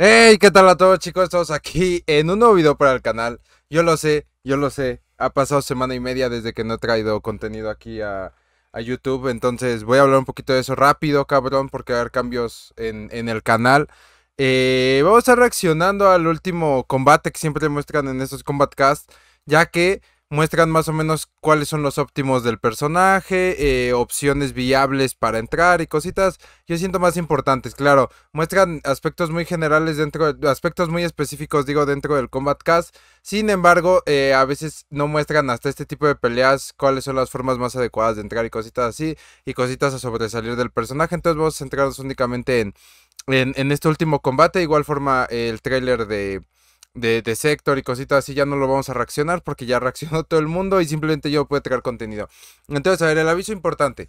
Hey, ¿qué tal a todos chicos? Estamos aquí en un nuevo video para el canal. Yo lo sé, yo lo sé. Ha pasado semana y media desde que no he traído contenido aquí a, YouTube. Entonces voy a hablar un poquito de eso rápido, cabrón, porque va a haber cambios en, el canal. Eh, vamos a estar reaccionando al último combate que siempre muestran en estos Combat Cast, ya que muestran más o menos cuáles son los óptimos del personaje, eh, opciones viables para entrar y cositas, yo siento más importantes, claro, muestran aspectos muy generales dentro, aspectos muy específicos, digo, dentro del Combat Cast, sin embargo, eh, a veces no muestran hasta este tipo de peleas cuáles son las formas más adecuadas de entrar y cositas así, y cositas a sobresalir del personaje, entonces vamos a centrarnos únicamente en, en, este último combate, igual forma el trailer de de, sector y cositas así, ya no lo vamos a reaccionar porque ya reaccionó todo el mundo y simplemente yo puedo crear contenido. Entonces, a ver, el aviso importante.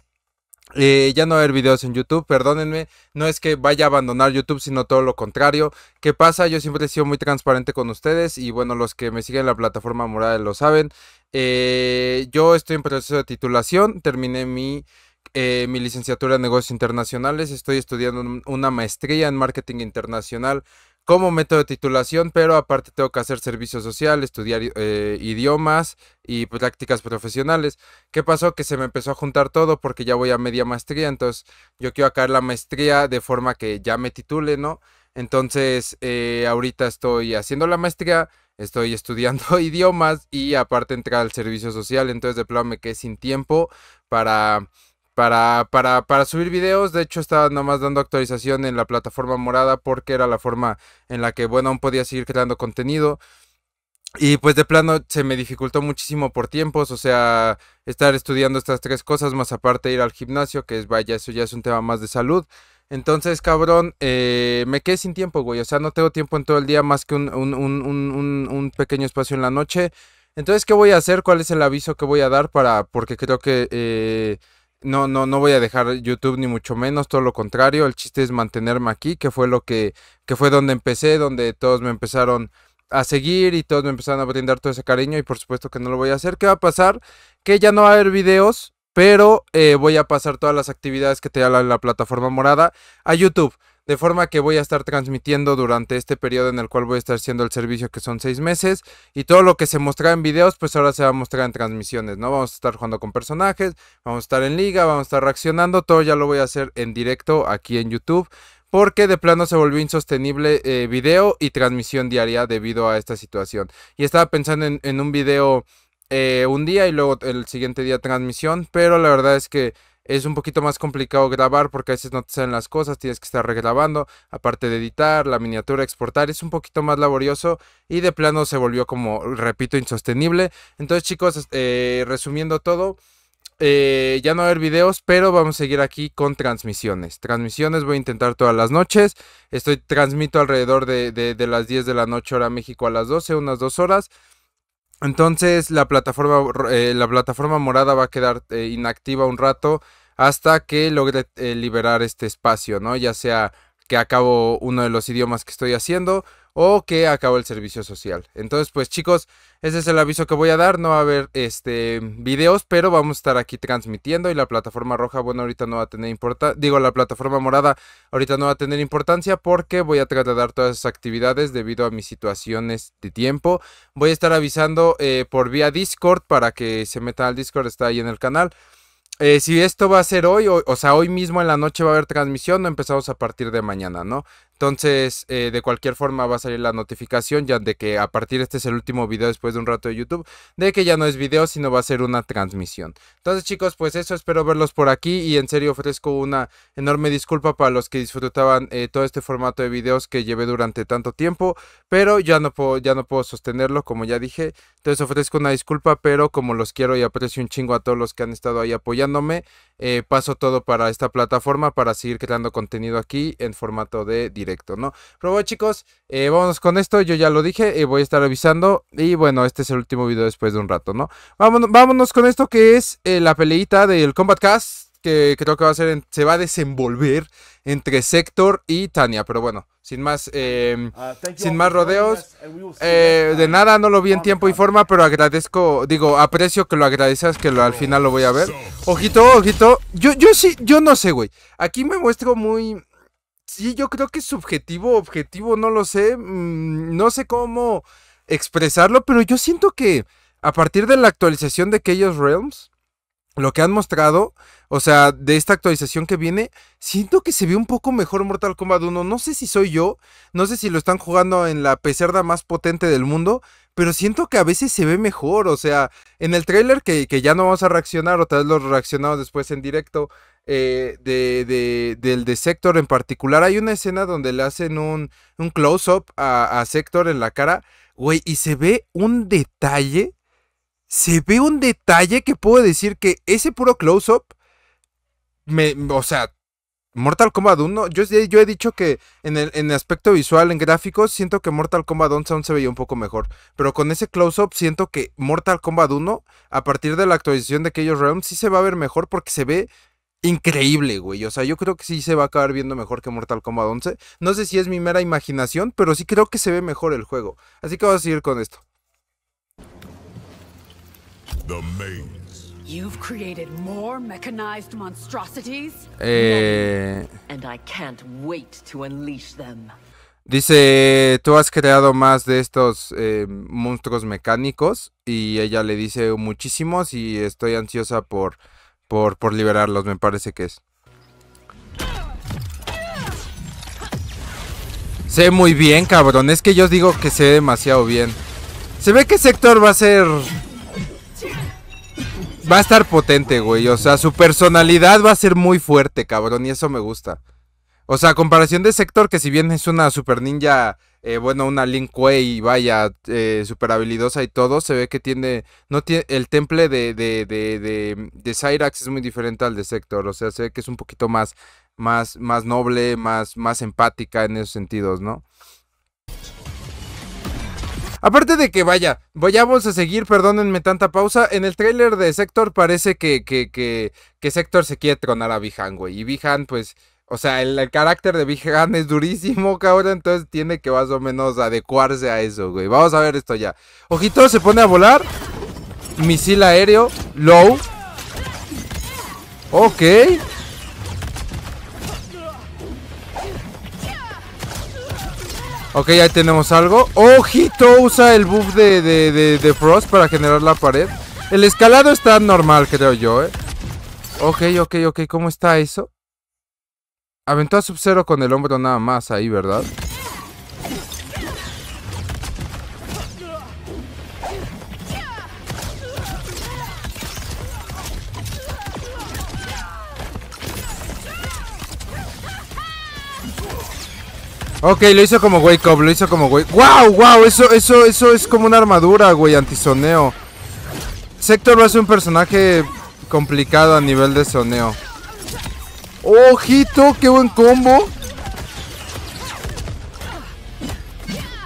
Eh, ya no va a haber videos en YouTube, perdónenme, no es que vaya a abandonar YouTube, sino todo lo contrario. ¿Qué pasa? Yo siempre he sido muy transparente con ustedes y bueno, los que me siguen en la plataforma morada lo saben. Eh, yo estoy en proceso de titulación, terminé mi, eh, mi licenciatura en negocios internacionales, estoy estudiando una maestría en marketing internacional como método de titulación, pero aparte tengo que hacer servicio social, estudiar eh, idiomas y pues, prácticas profesionales. ¿Qué pasó? Que se me empezó a juntar todo porque ya voy a media maestría, entonces yo quiero acabar la maestría de forma que ya me titule, ¿no? Entonces, eh, ahorita estoy haciendo la maestría, estoy estudiando idiomas y aparte entrar al servicio social, entonces de plano me sin tiempo para para, para, subir videos. De hecho, estaba nomás dando actualización en la plataforma morada porque era la forma en la que, bueno, aún podía seguir creando contenido. Y pues de plano se me dificultó muchísimo por tiempos, o sea, estar estudiando estas tres cosas, más aparte ir al gimnasio, que es, vaya, eso ya es un tema más de salud. Entonces, cabrón, eh, me quedé sin tiempo, güey. O sea, no tengo tiempo en todo el día más que un, un, un, un, pequeño espacio en la noche. Entonces, ¿qué voy a hacer? ¿Cuál es el aviso que voy a dar para...? Porque creo que... Eh, no, no, no voy a dejar YouTube ni mucho menos, todo lo contrario, el chiste es mantenerme aquí, que fue lo que, que fue donde empecé, donde todos me empezaron a seguir y todos me empezaron a brindar todo ese cariño y por supuesto que no lo voy a hacer. ¿Qué va a pasar? Que ya no va a haber videos, pero eh, voy a pasar todas las actividades que te da la, la plataforma morada a YouTube. De forma que voy a estar transmitiendo durante este periodo en el cual voy a estar haciendo el servicio que son seis meses. Y todo lo que se mostraba en videos, pues ahora se va a mostrar en transmisiones, ¿no? Vamos a estar jugando con personajes, vamos a estar en liga, vamos a estar reaccionando. Todo ya lo voy a hacer en directo aquí en YouTube porque de plano se volvió insostenible eh, video y transmisión diaria debido a esta situación. Y estaba pensando en, un video eh, un día y luego el siguiente día transmisión, pero la verdad es que es un poquito más complicado grabar porque a veces no te salen las cosas, tienes que estar regrabando, aparte de editar, la miniatura, exportar, es un poquito más laborioso y de plano se volvió como, repito, insostenible. Entonces chicos, eh, resumiendo todo, eh, ya no va haber videos, pero vamos a seguir aquí con transmisiones. Transmisiones voy a intentar todas las noches. Estoy transmito alrededor de, de las 10 de la noche hora México a las 12, unas 2 horas. Entonces la plataforma, eh, la plataforma morada va a quedar eh, inactiva un rato hasta que logre eh, liberar este espacio, ¿no? Ya sea que acabo uno de los idiomas que estoy haciendo o que acabó el servicio social. Entonces, pues chicos, ese es el aviso que voy a dar. No va a haber este videos, pero vamos a estar aquí transmitiendo y la plataforma roja, bueno, ahorita no va a tener importancia, digo, la plataforma morada ahorita no va a tener importancia porque voy a tratar de dar todas esas actividades debido a mis situaciones de tiempo. Voy a estar avisando eh, por vía Discord para que se metan al Discord, está ahí en el canal. Eh, si esto va a ser hoy, o, o, sea, hoy mismo en la noche va a haber transmisión, no empezamos a partir de mañana, ¿no? Entonces, eh, de cualquier forma va a salir la notificación ya de que a partir de este es el último video después de un rato de YouTube, de que ya no es video, sino va a ser una transmisión. Entonces, chicos, pues eso, espero verlos por aquí y en serio ofrezco una enorme disculpa para los que disfrutaban eh, todo este formato de videos que llevé durante tanto tiempo, pero ya no puedo, ya no puedo sostenerlo, como ya dije. Entonces, ofrezco una disculpa, pero como los quiero y aprecio un chingo a todos los que han estado ahí apoyándome, eh, paso todo para esta plataforma para seguir creando contenido aquí en formato de directo directo, ¿no? Pero bueno, chicos, eh, vámonos vamos con esto. Yo ya lo dije, eh, voy a estar avisando. Y bueno, este es el último video después de un rato, ¿no? Vámonos, con esto que es eh, la peleita del Combat Cast. Que creo que va a ser se va a desenvolver entre Sector y Tania. Pero bueno, sin más, ah, em, ah, sin más rodeos. Eh, de nada, no lo vi en tiempo y forma, pero agradezco, digo, aprecio que lo agradezcas. que al final lo voy a ver. Ojito, ojito. Yo, yo sí, yo no sé, güey. Aquí me muestro muy, Sí, yo creo que es subjetivo, objetivo, no lo sé. Mm, no sé cómo expresarlo, pero yo siento que a partir de la actualización de aquellos Realms, lo que han mostrado, o sea, de esta actualización que viene, siento que se ve un poco mejor Mortal Kombat 1. No sé si soy yo, no sé si lo están jugando en la pecerda más potente del mundo, pero siento que a veces se ve mejor. O sea, en el trailer que, que ya no vamos a reaccionar, o tal vez lo reaccionamos después en directo, eh, de, del de Sector en particular. Hay una escena donde le hacen un, close-up a, a, Sector en la cara, güey, y se ve un detalle. Se ve un detalle que puedo decir que ese puro close-up, o sea, Mortal Kombat 1, yo, yo he dicho que en el aspecto visual, en gráficos, siento que Mortal Kombat 11 aún se veía un poco mejor. Pero con ese close-up siento que Mortal Kombat 1, a partir de la actualización de aquellos Realms, sí se va a ver mejor porque se ve increíble, güey. O sea, yo creo que sí se va a acabar viendo mejor que Mortal Kombat 11. No sé si es mi mera imaginación, pero sí creo que se ve mejor el juego. Así que vamos a seguir con esto. Dice, tú has creado más de estos eh, monstruos mecánicos y ella le dice muchísimos y estoy ansiosa por por, liberarlos, me parece que es. Sé muy bien, cabrón. Es que yo digo que sé demasiado bien. Se ve que Sector va a ser... Va a estar potente, güey. O sea, su personalidad va a ser muy fuerte, cabrón. Y eso me gusta. O sea, a comparación de Sector, que si bien es una super ninja eh, bueno, una Link Way, vaya, eh, super habilidosa y todo, se ve que tiene, no tiene, el temple de, de, de, de, Cyrax es muy diferente al de Sector, o sea, se ve que es un poquito más, más, más noble, más, más empática en esos sentidos, ¿no? Aparte de que vaya, vayamos a seguir, perdónenme tanta pausa. En el tráiler de Sector parece que, que, que, que Sector se quiere tronar a Bihan, güey. Y Bihan, pues, o sea, el, carácter de Big es durísimo, cabrón. Entonces tiene que más o menos adecuarse a eso, güey. Vamos a ver esto ya. Ojito, se pone a volar. Misil aéreo. Low. Ok. Ok, ahí tenemos algo. ¡Ojito! Usa el buff de, de, de, Frost para generar la pared. El escalado está normal, creo yo, ¿eh? Ok, ok, ok. ¿Cómo está eso? Aventó a Sub-Zero con el hombro nada más ahí, ¿verdad? Ok, lo hizo como wake up, lo hizo como wake ¡Wow! ¡Wow! Eso, eso, eso es como una armadura, güey, antisoneo. Sector va a un personaje complicado a nivel de soneo. ¡Ojito! ¡Qué buen combo!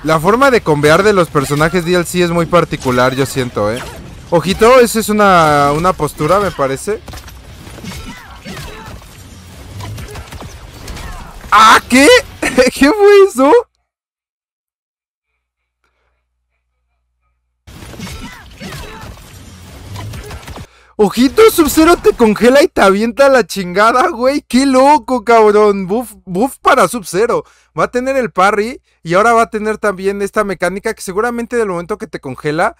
La forma de convear de los personajes DLC es muy particular, yo siento, ¿eh? Ojito, esa es una, una postura, me parece. ¿Ah, qué? ¿Qué fue eso? Ojito Sub-Zero te congela y te avienta la chingada, güey. Qué loco, cabrón. Buff, buff para Sub-Zero. Va a tener el parry y ahora va a tener también esta mecánica que seguramente del momento que te congela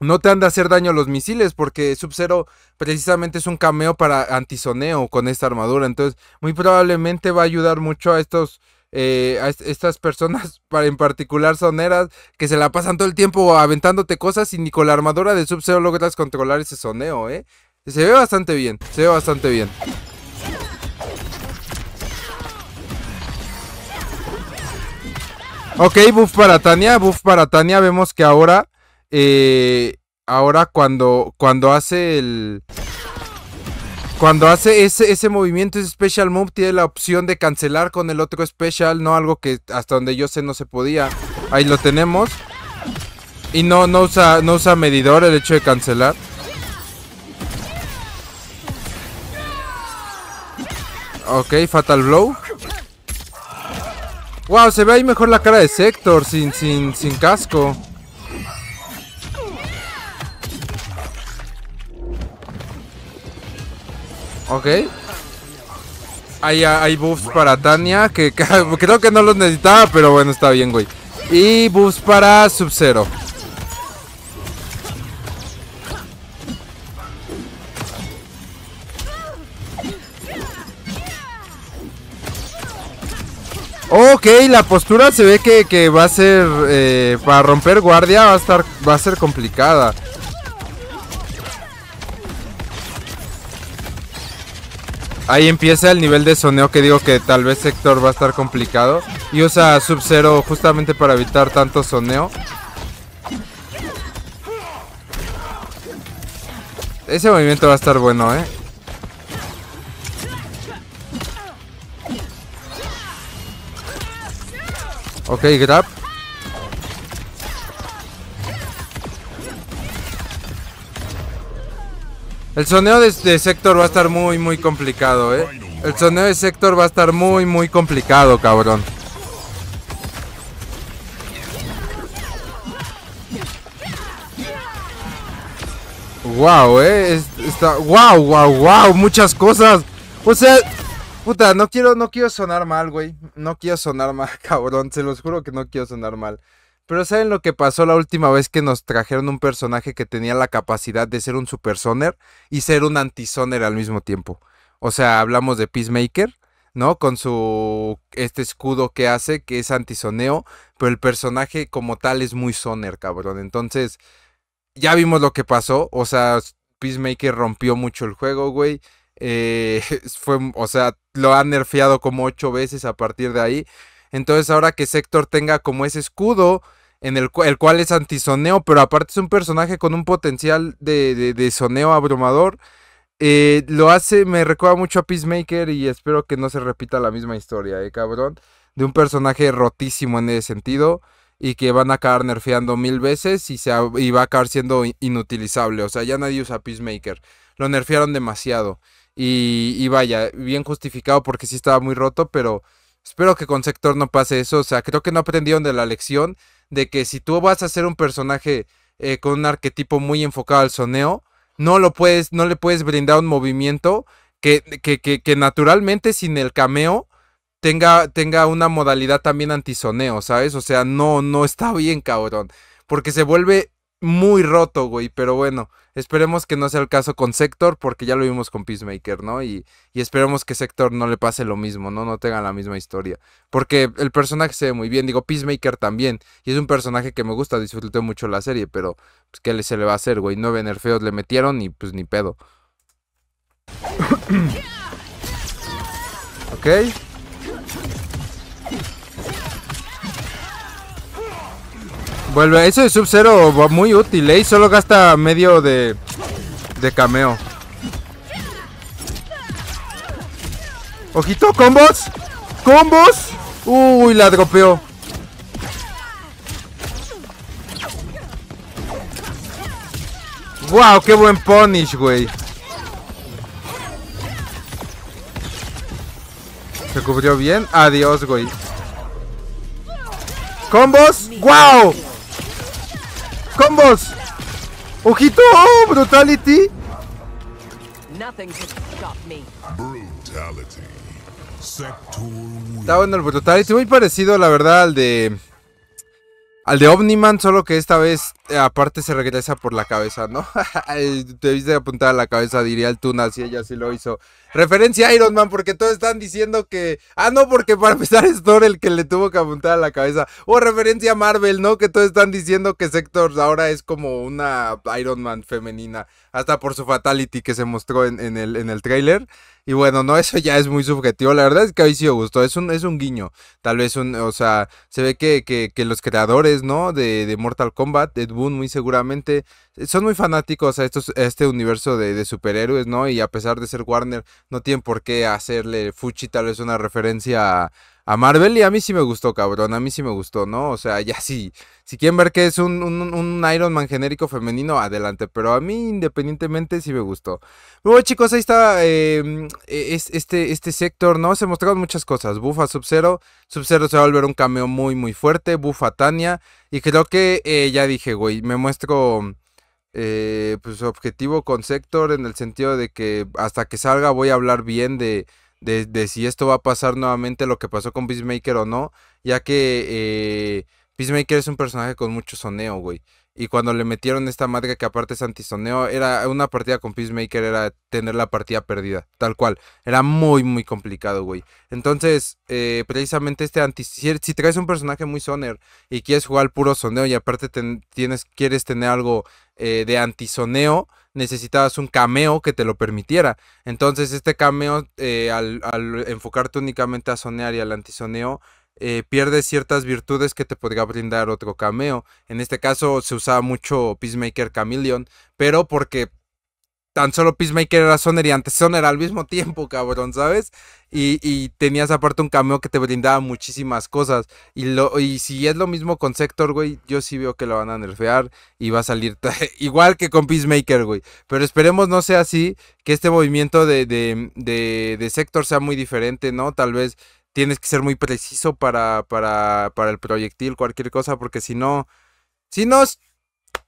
no te han a hacer daño a los misiles porque Sub-Zero precisamente es un cameo para antisoneo con esta armadura. Entonces, muy probablemente va a ayudar mucho a estos eh, a estas personas, en particular soneras, que se la pasan todo el tiempo aventándote cosas y ni con la armadura de sub logras controlar ese soneo, ¿eh? Se ve bastante bien, se ve bastante bien. Ok, buff para Tania, buff para Tania, vemos que ahora, eh, ahora cuando, cuando hace el... Cuando hace ese, movimiento, ese Special Move, tiene la opción de cancelar con el otro Special, ¿no? Algo que hasta donde yo sé no se podía. Ahí lo tenemos. Y no, no, usa, no usa medidor el hecho de cancelar. Ok, Fatal Blow. Wow, se ve ahí mejor la cara de Sector sin, sin, sin casco. Ok. Hay, hay buffs para Tania, que, creo que no los necesitaba, pero bueno, está bien, güey. Y buffs para Sub-Zero. Ok, la postura se ve que, va a ser eh, para romper guardia va a estar va a ser complicada. Ahí empieza el nivel de soneo que digo que tal vez Sector va a estar complicado. Y usa Sub-Zero justamente para evitar tanto soneo. Ese movimiento va a estar bueno, ¿eh? Ok, grab. El soneo de, este Sector va a estar muy, muy complicado, ¿eh? El soneo de Sector va a estar muy, muy complicado, cabrón. Wow, eh, está, wow, wow, wow, muchas cosas. O sea, puta, no quiero, no quiero sonar mal, güey. No quiero sonar mal, cabrón. Se los juro que no quiero sonar mal. Pero ¿saben lo que pasó la última vez que nos trajeron un personaje que tenía la capacidad de ser un super soner y ser un anti soner al mismo tiempo? O sea, hablamos de Peacemaker, ¿no? Con su este escudo que hace, que es antisoneo, pero el personaje como tal es muy soner, cabrón. Entonces, ya vimos lo que pasó. O sea, Peacemaker rompió mucho el juego, güey. Eh, fue, o sea, lo ha nerfeado como ocho veces a partir de ahí. Entonces, ahora que Sector tenga como ese escudo en el, el, cual es antisoneo, pero aparte es un personaje con un potencial de, de, soneo abrumador. Eh, lo hace, me recuerda mucho a Peacemaker y espero que no se repita la misma historia, eh, cabrón. De un personaje rotísimo en ese sentido y que van a acabar nerfeando mil veces y, se, va a acabar siendo inutilizable. O sea, ya nadie usa Peacemaker. Lo nerfearon demasiado. Y, y vaya, bien justificado porque sí estaba muy roto, pero espero que con Sector no pase eso. O sea, creo que no aprendieron de la lección de que si tú vas a hacer un personaje eh, con un arquetipo muy enfocado al soneo, no lo puedes, no le puedes brindar un movimiento que, que, que, naturalmente sin el cameo tenga, tenga una modalidad también antisoneo, ¿sabes? O sea, no, no está bien, cabrón. Porque se vuelve muy roto, güey. Pero bueno, Esperemos que no sea el caso con Sector, porque ya lo vimos con Peacemaker, ¿no? Y, esperemos que Sector no le pase lo mismo, ¿no? No tenga la misma historia. Porque el personaje se ve muy bien, digo, Peacemaker también. Y es un personaje que me gusta, disfruté mucho la serie, pero pues, ¿qué se le va a hacer, güey? Nueve nerfeos le metieron y pues ni pedo. ok. Vuelve, eso de Sub-Zero va muy útil, ¿eh? solo gasta medio de, de cameo. ¡Ojito! ¡Combos! ¡Combos! ¡Uy, la dropeó! ¡Wow! ¡Qué buen punish, güey! Se cubrió bien. Adiós, güey. ¡Combos! ¡Wow! ¡Combos! ¡Ojito! ¡Brutality! Está bueno el Brutality, muy parecido la verdad al de al de Omniman, solo que esta vez eh, aparte se regresa por la cabeza, ¿no? Te viste apuntar a la cabeza, diría el Tuna, si ella sí lo hizo. Referencia a Iron Man, porque todos están diciendo que. Ah, no, porque para empezar es Thor el que le tuvo que apuntar a la cabeza. O referencia a Marvel, ¿no? Que todos están diciendo que Sector ahora es como una Iron Man femenina. Hasta por su fatality que se mostró en, en el, en el trailer. Y bueno, no, eso ya es muy subjetivo. La verdad es que a mí sí me gustó. Es un, es un guiño. Tal vez un, o sea, se ve que, que, que los creadores, ¿no? De, de Mortal Kombat, Ed Boon muy seguramente son muy fanáticos a, este universo de, superhéroes, ¿no? Y a pesar de ser Warner, no tienen por qué hacerle Fuchi tal vez una referencia a, Marvel. Y a mí sí me gustó, cabrón, a mí sí me gustó, ¿no? O sea, ya sí, si quieren ver que es un, Iron Man genérico femenino, adelante. Pero a mí independientemente sí me gustó. Bueno, chicos, ahí está em, e, este, este sector, ¿no? Se mostraron muchas cosas. Bufa Sub-Zero, Sub-Zero se va a volver un cameo muy, muy fuerte. Bufa Tania. Y creo que eh, ya dije, güey, me muestro eh, pues objetivo con Sector en el sentido de que hasta que salga voy a hablar bien de, de, si esto va a pasar nuevamente lo que pasó con Peacemaker o no, ya que eh, Peacemaker es un personaje con mucho soneo, güey. Y cuando le metieron esta madre que aparte es antisoneo, era una partida con Peacemaker, era tener la partida perdida, tal cual. Era muy, muy complicado, güey. Entonces, eh, precisamente este anti... Er, si, traes un personaje muy soner y quieres jugar puro soneo y aparte tienes, quieres tener algo eh, de antisoneo, necesitabas un cameo que te lo permitiera. Entonces, este cameo, eh, al, enfocarte únicamente a sonear y al antisoneo, eh, pierdes ciertas virtudes que te podría brindar otro cameo. En este caso se usaba mucho Peacemaker Chameleon, pero porque tan solo Peacemaker era soner y antes Sonner al mismo tiempo, cabrón, ¿sabes? Y, y, tenías aparte un cameo que te brindaba muchísimas cosas. Y, lo, y si es lo mismo con Sector, güey, yo sí veo que lo van a nerfear y va a salir igual que con Peacemaker, güey. Pero esperemos no sea así, que este movimiento de, de, de, de Sector sea muy diferente, ¿no? Tal vez tienes que ser muy preciso para, para, para el proyectil, cualquier cosa, porque si no, si no,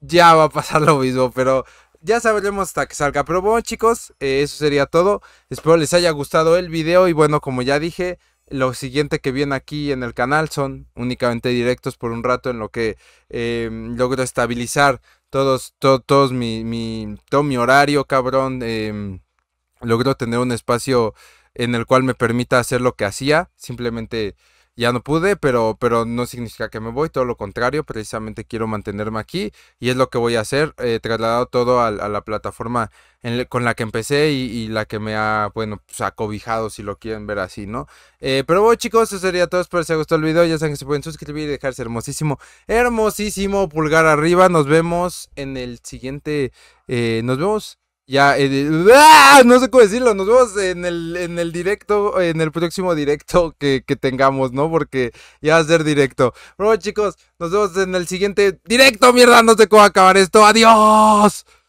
ya va a pasar lo mismo, pero ya sabremos hasta que salga. Pero bueno, chicos, eh, eso sería todo. Espero les haya gustado el video y bueno, como ya dije, lo siguiente que viene aquí en el canal son únicamente directos por un rato en lo que em, logro estabilizar todos, todos mi, todo mi horario, cabrón. Em, logro tener un espacio en el cual me permita hacer lo que hacía. Simplemente ya no pude, pero, pero no significa que me voy, todo lo contrario, precisamente quiero mantenerme aquí y es lo que voy a hacer, eh, trasladado todo a, la plataforma con la que empecé y, la que me ha, bueno, pues, acobijado si lo quieren ver así, ¿no? Eh, pero bueno chicos, eso sería todo, espero que les haya gustado el video, ya saben que se pueden suscribir y dejarse hermosísimo, hermosísimo pulgar arriba, nos vemos en el siguiente, eh, nos vemos ya, eh, ¡ah! no sé cómo decirlo, nos vemos en el, en el directo, en el próximo directo que, que tengamos, ¿no? Porque ya va a ser directo. Pero bueno, chicos, nos vemos en el siguiente directo, mierda, no sé cómo acabar esto, adiós.